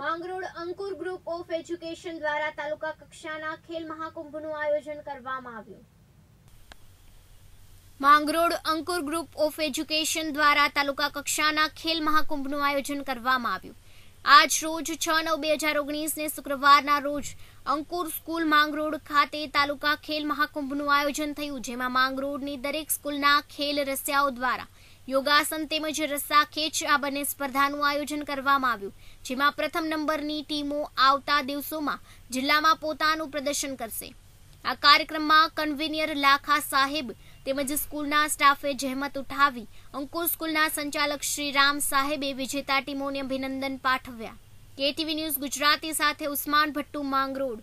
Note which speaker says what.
Speaker 1: Mangrol Ankur group of education દ્વારા તાલુકા કક્ષાના ખેલ મહાકુંભનું આયોજન કરવામાં આવ્યું Mangrol Ankur group of education દ્વારા તાલુકા કક્ષાના ખેલ મહાકુંભનું આયોજન કરવામાં આવ્યું આજ રોજ છ નવ બે હજાર ઓગણીસને શુક્રવારના રોજ અંકુર સ્કૂલ માંગરોળ ખાતે તાલુકા ખેલ મહાકુંભનું આયોજન થયું જેમાં માંગરોળની દરેક સ્કૂલના ખેલ રસિયાઓ દ્વારા યોગાસન તેમજ રસ્સા ખેંચ આ બંને સ્પર્ધાનું આયોજન કરવામાં આવ્યું જેમાં પ્રથમ નંબરની ટીમો આવતા દિવસોમાં જિલ્લામાં પોતાનું પ્રદર્શન કરશે આ કાર્યક્રમમાં કન્વીનિયર લાખા સાહેબ તેમજ સ્કૂલના સ્ટાફે જહેમત ઉઠાવી અંકુર સ્કૂલના સંચાલક શ્રી રામ સાહેબે વિજેતા ટીમોને અભિનંદન પાઠવ્યા કેટીવી ન્યૂઝ ગુજરાતી સાથે ઉસ્માન ભટ્ટુ માંગરોડ